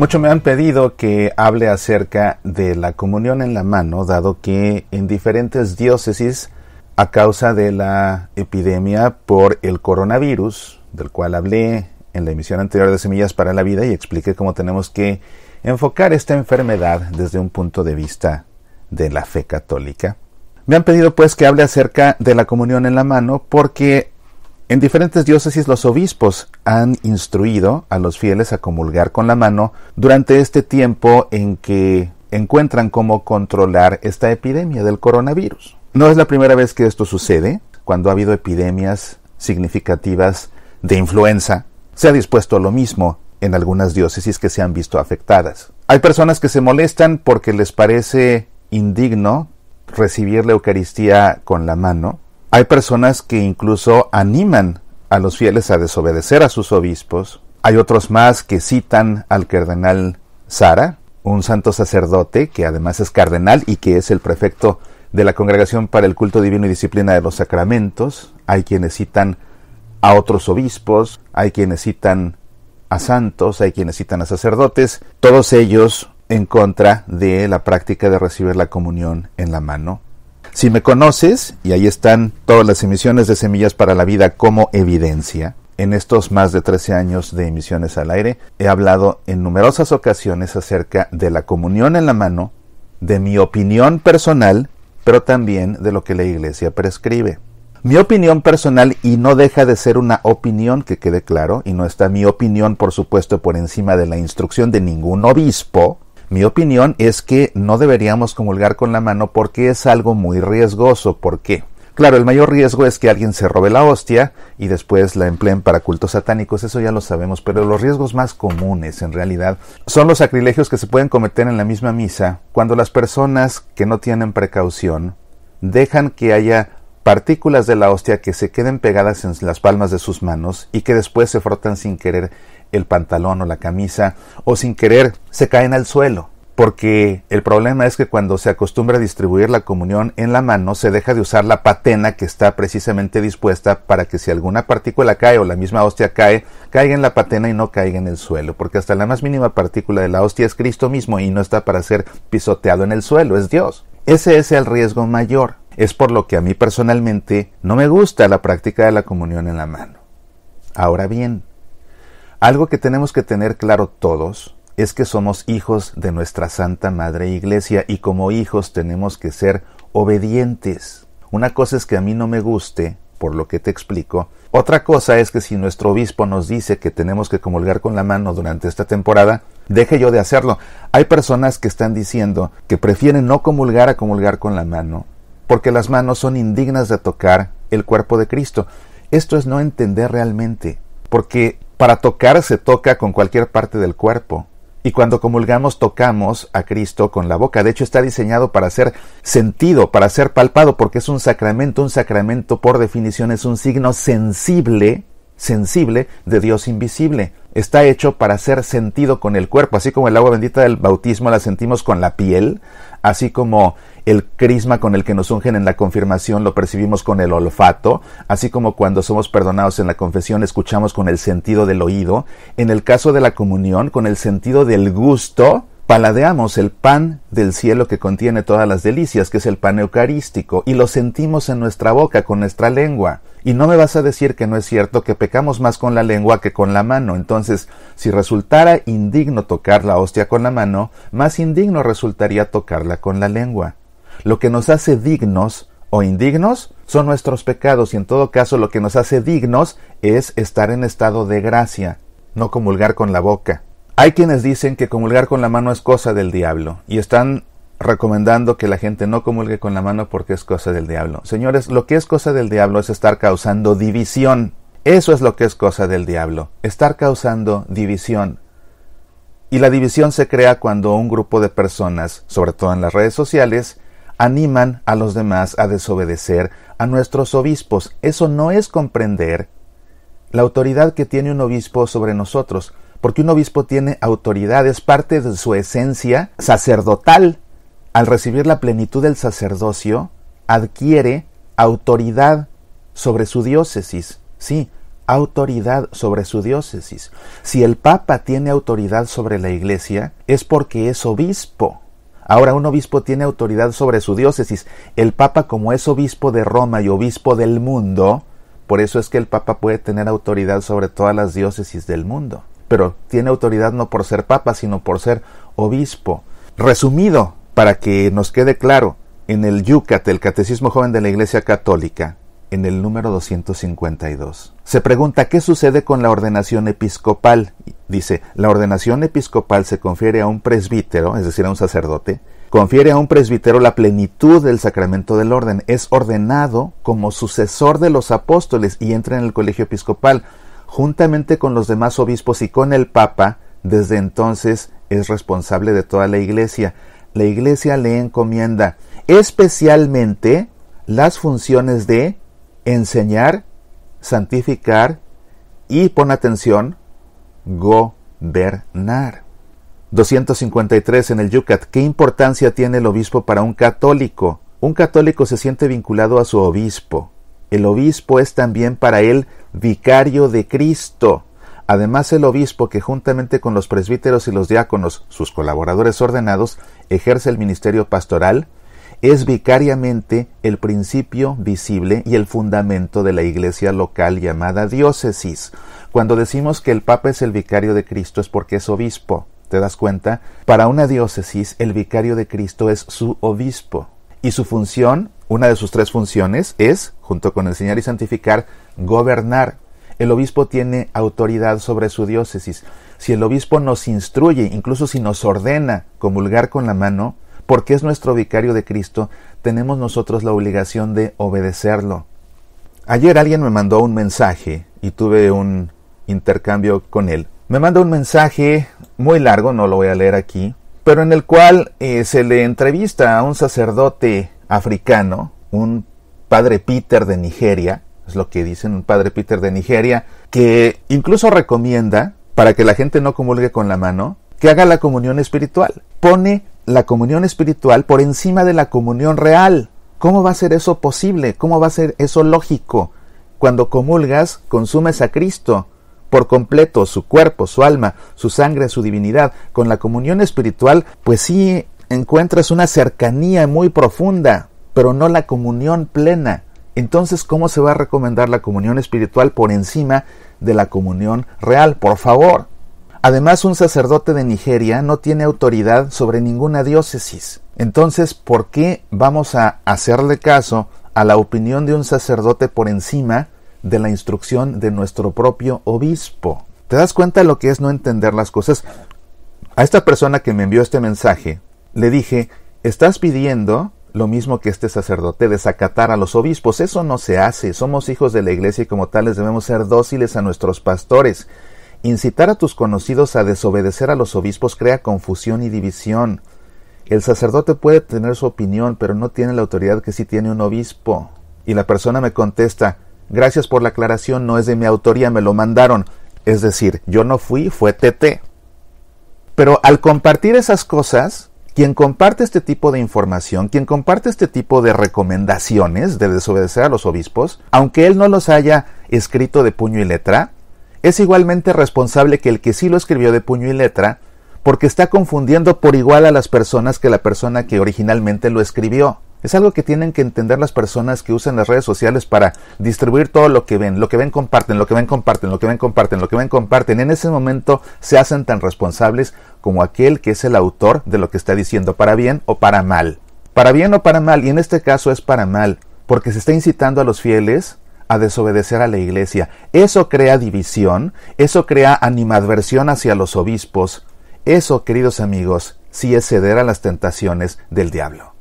Mucho me han pedido que hable acerca de la comunión en la mano, dado que en diferentes diócesis, a causa de la epidemia por el coronavirus, del cual hablé en la emisión anterior de Semillas para la Vida y expliqué cómo tenemos que enfocar esta enfermedad desde un punto de vista de la fe católica. Me han pedido pues que hable acerca de la comunión en la mano porque en diferentes diócesis los obispos han instruido a los fieles a comulgar con la mano durante este tiempo en que encuentran cómo controlar esta epidemia del coronavirus. No es la primera vez que esto sucede. Cuando ha habido epidemias significativas de influenza, se ha dispuesto lo mismo en algunas diócesis que se han visto afectadas. Hay personas que se molestan porque les parece indigno recibir la Eucaristía con la mano, hay personas que incluso animan a los fieles a desobedecer a sus obispos. Hay otros más que citan al cardenal Sara, un santo sacerdote que además es cardenal y que es el prefecto de la Congregación para el Culto Divino y Disciplina de los Sacramentos. Hay quienes citan a otros obispos, hay quienes citan a santos, hay quienes citan a sacerdotes, todos ellos en contra de la práctica de recibir la comunión en la mano. Si me conoces, y ahí están todas las emisiones de Semillas para la Vida como evidencia, en estos más de 13 años de emisiones al aire, he hablado en numerosas ocasiones acerca de la comunión en la mano, de mi opinión personal, pero también de lo que la Iglesia prescribe. Mi opinión personal, y no deja de ser una opinión que quede claro, y no está mi opinión, por supuesto, por encima de la instrucción de ningún obispo, mi opinión es que no deberíamos comulgar con la mano porque es algo muy riesgoso. ¿Por qué? Claro, el mayor riesgo es que alguien se robe la hostia y después la empleen para cultos satánicos, eso ya lo sabemos, pero los riesgos más comunes en realidad son los sacrilegios que se pueden cometer en la misma misa cuando las personas que no tienen precaución dejan que haya partículas de la hostia que se queden pegadas en las palmas de sus manos y que después se frotan sin querer el pantalón o la camisa o sin querer se caen al suelo. Porque el problema es que cuando se acostumbra a distribuir la comunión en la mano se deja de usar la patena que está precisamente dispuesta para que si alguna partícula cae o la misma hostia cae, caiga en la patena y no caiga en el suelo. Porque hasta la más mínima partícula de la hostia es Cristo mismo y no está para ser pisoteado en el suelo, es Dios. Ese es el riesgo mayor. Es por lo que a mí personalmente no me gusta la práctica de la comunión en la mano. Ahora bien, algo que tenemos que tener claro todos es que somos hijos de nuestra Santa Madre Iglesia y como hijos tenemos que ser obedientes. Una cosa es que a mí no me guste, por lo que te explico. Otra cosa es que si nuestro obispo nos dice que tenemos que comulgar con la mano durante esta temporada, deje yo de hacerlo. Hay personas que están diciendo que prefieren no comulgar a comulgar con la mano porque las manos son indignas de tocar el cuerpo de Cristo. Esto es no entender realmente, porque para tocar se toca con cualquier parte del cuerpo. Y cuando comulgamos tocamos a Cristo con la boca. De hecho está diseñado para ser sentido, para ser palpado, porque es un sacramento. Un sacramento por definición es un signo sensible, sensible de Dios invisible. Está hecho para ser sentido con el cuerpo, así como el agua bendita del bautismo la sentimos con la piel, así como el crisma con el que nos ungen en la confirmación lo percibimos con el olfato, así como cuando somos perdonados en la confesión escuchamos con el sentido del oído, en el caso de la comunión con el sentido del gusto, paladeamos el pan del cielo que contiene todas las delicias, que es el pan eucarístico, y lo sentimos en nuestra boca, con nuestra lengua. Y no me vas a decir que no es cierto que pecamos más con la lengua que con la mano. Entonces, si resultara indigno tocar la hostia con la mano, más indigno resultaría tocarla con la lengua. Lo que nos hace dignos o indignos son nuestros pecados y en todo caso lo que nos hace dignos es estar en estado de gracia, no comulgar con la boca. Hay quienes dicen que comulgar con la mano es cosa del diablo y están recomendando que la gente no comulgue con la mano porque es cosa del diablo. Señores, lo que es cosa del diablo es estar causando división. Eso es lo que es cosa del diablo, estar causando división. Y la división se crea cuando un grupo de personas, sobre todo en las redes sociales, animan a los demás a desobedecer a nuestros obispos. Eso no es comprender la autoridad que tiene un obispo sobre nosotros, porque un obispo tiene autoridad, es parte de su esencia sacerdotal. Al recibir la plenitud del sacerdocio, adquiere autoridad sobre su diócesis. Sí, autoridad sobre su diócesis. Si el Papa tiene autoridad sobre la Iglesia, es porque es obispo. Ahora un obispo tiene autoridad sobre su diócesis. El Papa, como es obispo de Roma y obispo del mundo, por eso es que el Papa puede tener autoridad sobre todas las diócesis del mundo. Pero tiene autoridad no por ser Papa, sino por ser obispo. Resumido, para que nos quede claro, en el Yucat, el Catecismo Joven de la Iglesia Católica, en el número 252. Se pregunta qué sucede con la ordenación episcopal. Dice, la ordenación episcopal se confiere a un presbítero, es decir, a un sacerdote, confiere a un presbítero la plenitud del sacramento del orden, es ordenado como sucesor de los apóstoles y entra en el colegio episcopal, juntamente con los demás obispos y con el Papa, desde entonces es responsable de toda la iglesia. La iglesia le encomienda especialmente las funciones de enseñar, santificar y, pon atención, gobernar. 253 en el Yucat. ¿Qué importancia tiene el obispo para un católico? Un católico se siente vinculado a su obispo. El obispo es también para él vicario de Cristo. Además, el obispo, que juntamente con los presbíteros y los diáconos, sus colaboradores ordenados, ejerce el ministerio pastoral, es vicariamente el principio visible y el fundamento de la iglesia local llamada diócesis. Cuando decimos que el Papa es el vicario de Cristo es porque es obispo. ¿Te das cuenta? Para una diócesis, el vicario de Cristo es su obispo. Y su función, una de sus tres funciones, es, junto con enseñar y santificar, gobernar. El obispo tiene autoridad sobre su diócesis. Si el obispo nos instruye, incluso si nos ordena comulgar con la mano, porque es nuestro vicario de Cristo, tenemos nosotros la obligación de obedecerlo. Ayer alguien me mandó un mensaje y tuve un intercambio con él. Me mandó un mensaje muy largo, no lo voy a leer aquí, pero en el cual eh, se le entrevista a un sacerdote africano, un padre Peter de Nigeria, es lo que dicen un padre Peter de Nigeria, que incluso recomienda, para que la gente no comulgue con la mano, que haga la comunión espiritual. Pone la comunión espiritual por encima de la comunión real. ¿Cómo va a ser eso posible? ¿Cómo va a ser eso lógico? Cuando comulgas, consumes a Cristo por completo, su cuerpo, su alma, su sangre, su divinidad. Con la comunión espiritual, pues sí encuentras una cercanía muy profunda, pero no la comunión plena. Entonces, ¿cómo se va a recomendar la comunión espiritual por encima de la comunión real? Por favor, Además, un sacerdote de Nigeria no tiene autoridad sobre ninguna diócesis. Entonces, ¿por qué vamos a hacerle caso a la opinión de un sacerdote por encima de la instrucción de nuestro propio obispo? ¿Te das cuenta de lo que es no entender las cosas? A esta persona que me envió este mensaje, le dije, estás pidiendo lo mismo que este sacerdote, desacatar a los obispos. Eso no se hace. Somos hijos de la iglesia y como tales debemos ser dóciles a nuestros pastores. Incitar a tus conocidos a desobedecer a los obispos crea confusión y división. El sacerdote puede tener su opinión, pero no tiene la autoridad que sí tiene un obispo. Y la persona me contesta, gracias por la aclaración, no es de mi autoría, me lo mandaron. Es decir, yo no fui, fue TT. Pero al compartir esas cosas, quien comparte este tipo de información, quien comparte este tipo de recomendaciones de desobedecer a los obispos, aunque él no los haya escrito de puño y letra, es igualmente responsable que el que sí lo escribió de puño y letra, porque está confundiendo por igual a las personas que la persona que originalmente lo escribió. Es algo que tienen que entender las personas que usan las redes sociales para distribuir todo lo que ven, lo que ven comparten, lo que ven comparten, lo que ven comparten, lo que ven comparten. En ese momento se hacen tan responsables como aquel que es el autor de lo que está diciendo, para bien o para mal. Para bien o para mal, y en este caso es para mal, porque se está incitando a los fieles a desobedecer a la iglesia. Eso crea división, eso crea animadversión hacia los obispos. Eso, queridos amigos, sí es ceder a las tentaciones del diablo.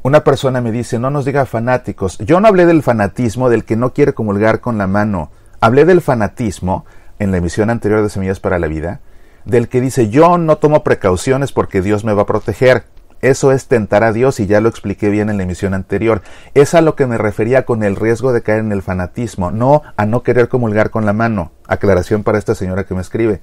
Una persona me dice, no nos diga fanáticos. Yo no hablé del fanatismo del que no quiere comulgar con la mano. Hablé del fanatismo, en la emisión anterior de Semillas para la Vida, del que dice, yo no tomo precauciones porque Dios me va a proteger. Eso es tentar a Dios y ya lo expliqué bien en la emisión anterior. Es a lo que me refería con el riesgo de caer en el fanatismo, no a no querer comulgar con la mano. Aclaración para esta señora que me escribe.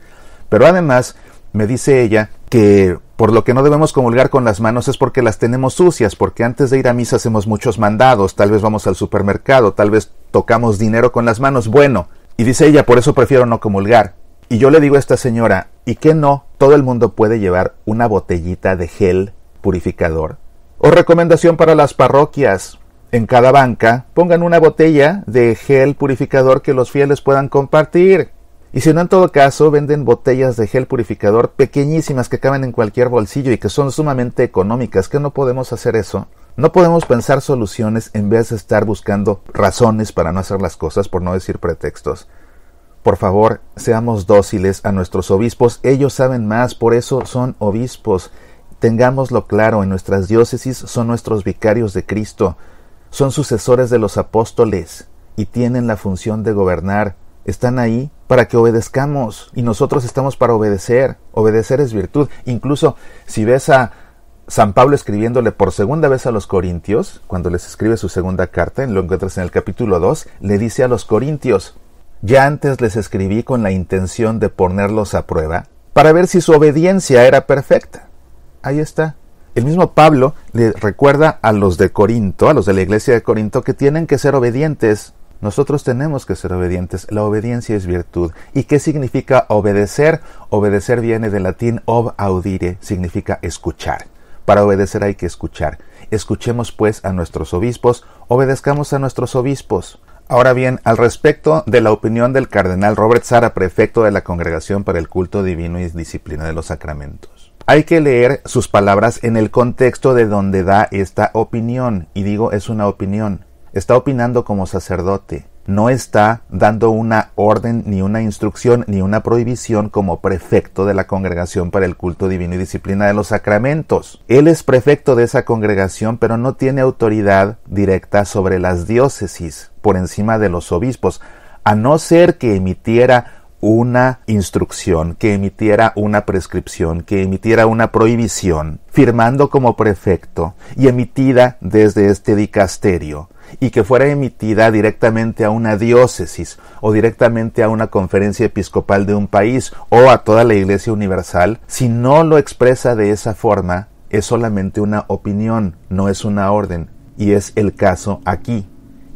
Pero además, me dice ella que por lo que no debemos comulgar con las manos es porque las tenemos sucias, porque antes de ir a misa hacemos muchos mandados, tal vez vamos al supermercado, tal vez tocamos dinero con las manos. Bueno, y dice ella, por eso prefiero no comulgar. Y yo le digo a esta señora, ¿y qué no? Todo el mundo puede llevar una botellita de gel purificador. O recomendación para las parroquias. En cada banca pongan una botella de gel purificador que los fieles puedan compartir. Y si no, en todo caso, venden botellas de gel purificador pequeñísimas que caben en cualquier bolsillo y que son sumamente económicas. que no podemos hacer eso? No podemos pensar soluciones en vez de estar buscando razones para no hacer las cosas, por no decir pretextos. Por favor, seamos dóciles a nuestros obispos. Ellos saben más, por eso son obispos. Tengámoslo claro, en nuestras diócesis son nuestros vicarios de Cristo, son sucesores de los apóstoles y tienen la función de gobernar. Están ahí para que obedezcamos y nosotros estamos para obedecer. Obedecer es virtud. Incluso si ves a San Pablo escribiéndole por segunda vez a los Corintios, cuando les escribe su segunda carta, lo encuentras en el capítulo 2, le dice a los Corintios, ya antes les escribí con la intención de ponerlos a prueba, para ver si su obediencia era perfecta. Ahí está. El mismo Pablo le recuerda a los de Corinto, a los de la iglesia de Corinto, que tienen que ser obedientes. Nosotros tenemos que ser obedientes. La obediencia es virtud. ¿Y qué significa obedecer? Obedecer viene del latín ob audire, significa escuchar. Para obedecer hay que escuchar. Escuchemos pues a nuestros obispos, obedezcamos a nuestros obispos. Ahora bien, al respecto de la opinión del cardenal Robert Sara, prefecto de la Congregación para el Culto Divino y Disciplina de los Sacramentos. Hay que leer sus palabras en el contexto de donde da esta opinión, y digo es una opinión. Está opinando como sacerdote, no está dando una orden, ni una instrucción, ni una prohibición como prefecto de la congregación para el culto divino y disciplina de los sacramentos. Él es prefecto de esa congregación, pero no tiene autoridad directa sobre las diócesis, por encima de los obispos, a no ser que emitiera una instrucción, que emitiera una prescripción, que emitiera una prohibición, firmando como prefecto y emitida desde este dicasterio, y que fuera emitida directamente a una diócesis o directamente a una conferencia episcopal de un país o a toda la Iglesia Universal, si no lo expresa de esa forma, es solamente una opinión, no es una orden, y es el caso aquí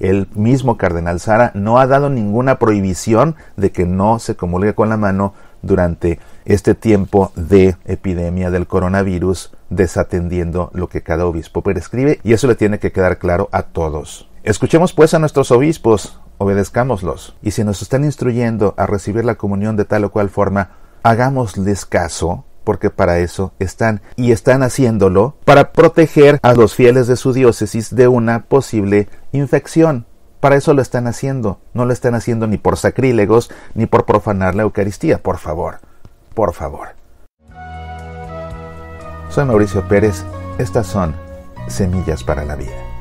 el mismo cardenal Sara no ha dado ninguna prohibición de que no se comulgue con la mano durante este tiempo de epidemia del coronavirus, desatendiendo lo que cada obispo prescribe, y eso le tiene que quedar claro a todos. Escuchemos pues a nuestros obispos, obedezcámoslos, y si nos están instruyendo a recibir la comunión de tal o cual forma, hagámosles caso porque para eso están y están haciéndolo para proteger a los fieles de su diócesis de una posible infección. Para eso lo están haciendo, no lo están haciendo ni por sacrílegos ni por profanar la Eucaristía, por favor, por favor. Soy Mauricio Pérez, estas son Semillas para la Vida.